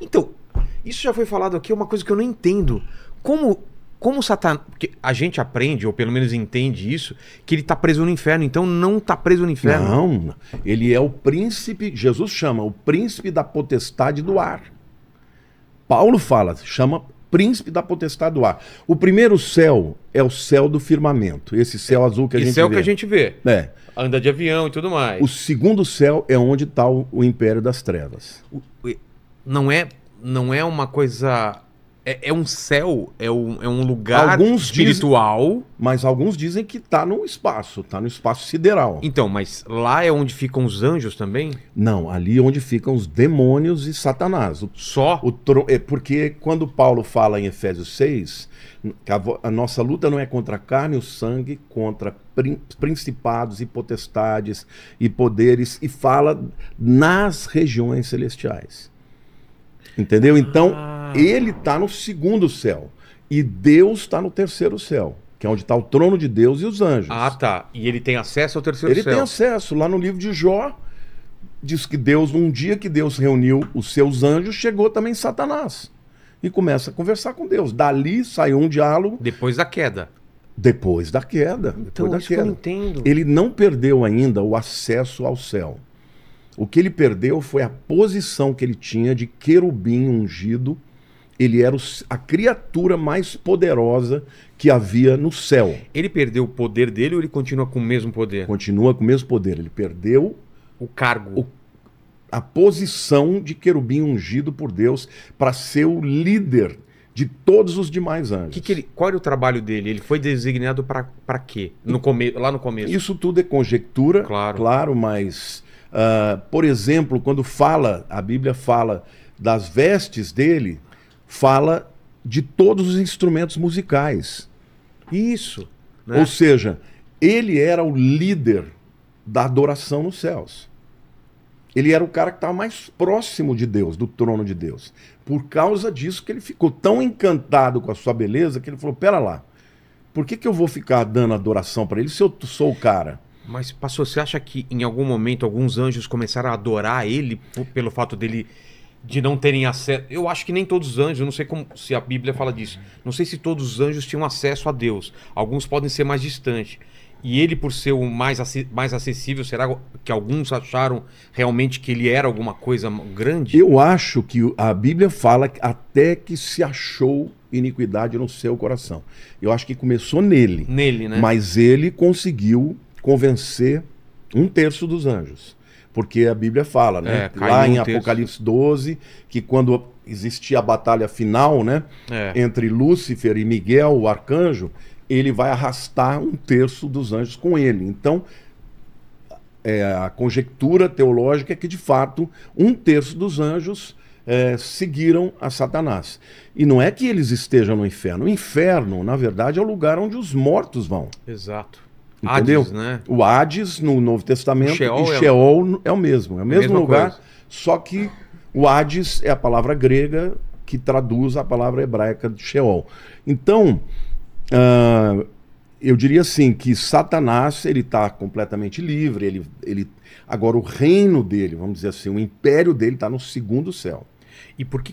Então, isso já foi falado aqui, é uma coisa que eu não entendo. Como como Satanás. A gente aprende, ou pelo menos entende isso, que ele está preso no inferno, então não está preso no inferno. Não, ele é o príncipe, Jesus chama, o príncipe da potestade do ar. Paulo fala, chama príncipe da potestade do ar. O primeiro céu é o céu do firmamento, esse céu é, azul que a esse gente céu vê. Esse que a gente vê. É. Anda de avião e tudo mais. O segundo céu é onde está o, o império das trevas. O, não é, não é uma coisa. É, é um céu, é um, é um lugar alguns espiritual. Dizem, mas alguns dizem que tá no espaço, tá no espaço sideral. Então, mas lá é onde ficam os anjos também? Não, ali é onde ficam os demônios e Satanás. O, Só? O tro... É porque quando Paulo fala em Efésios 6, a, a nossa luta não é contra a carne e o sangue, contra principados e potestades e poderes, e fala nas regiões celestiais. Entendeu? Então, ah. ele está no segundo céu. E Deus está no terceiro céu, que é onde está o trono de Deus e os anjos. Ah, tá. E ele tem acesso ao terceiro ele céu. Ele tem acesso. Lá no livro de Jó, diz que Deus, um dia que Deus reuniu os seus anjos, chegou também Satanás. E começa a conversar com Deus. Dali saiu um diálogo. Depois da queda. Depois da queda. Então, depois da queda. eu entendo. Ele não perdeu ainda o acesso ao céu. O que ele perdeu foi a posição que ele tinha de querubim ungido. Ele era a criatura mais poderosa que havia no céu. Ele perdeu o poder dele ou ele continua com o mesmo poder? Continua com o mesmo poder. Ele perdeu o cargo, o, a posição de querubim ungido por Deus para ser o líder de todos os demais anjos. Que que ele, qual era o trabalho dele? Ele foi designado para quê? No come, lá no começo? Isso tudo é conjectura, claro, claro mas Uh, por exemplo, quando fala, a Bíblia fala das vestes dele, fala de todos os instrumentos musicais. Isso. Né? Ou seja, ele era o líder da adoração nos céus. Ele era o cara que estava mais próximo de Deus, do trono de Deus. Por causa disso que ele ficou tão encantado com a sua beleza que ele falou: pera lá, por que, que eu vou ficar dando adoração para ele se eu sou o cara? Mas, pastor, você acha que em algum momento alguns anjos começaram a adorar ele pelo fato dele de não terem acesso? Eu acho que nem todos os anjos, não sei como, se a Bíblia fala disso. Não sei se todos os anjos tinham acesso a Deus. Alguns podem ser mais distantes. E ele, por ser o mais, mais acessível, será que alguns acharam realmente que ele era alguma coisa grande? Eu acho que a Bíblia fala até que se achou iniquidade no seu coração. Eu acho que começou nele. Nele, né? Mas ele conseguiu convencer um terço dos anjos. Porque a Bíblia fala, né? É, Lá em Apocalipse 12, que quando existia a batalha final, né? É. Entre Lúcifer e Miguel, o arcanjo, ele vai arrastar um terço dos anjos com ele. Então, é, a conjectura teológica é que, de fato, um terço dos anjos é, seguiram a Satanás. E não é que eles estejam no inferno. O inferno, na verdade, é o lugar onde os mortos vão. Exato. Entendeu? Hades, né? O Hades no Novo Testamento o Sheol e é Sheol é... é o mesmo. É o mesmo lugar, coisa. só que o Hades é a palavra grega que traduz a palavra hebraica de Sheol. Então, uh, eu diria assim que Satanás ele está completamente livre. Ele, ele agora o reino dele, vamos dizer assim, o império dele está no segundo céu. E por que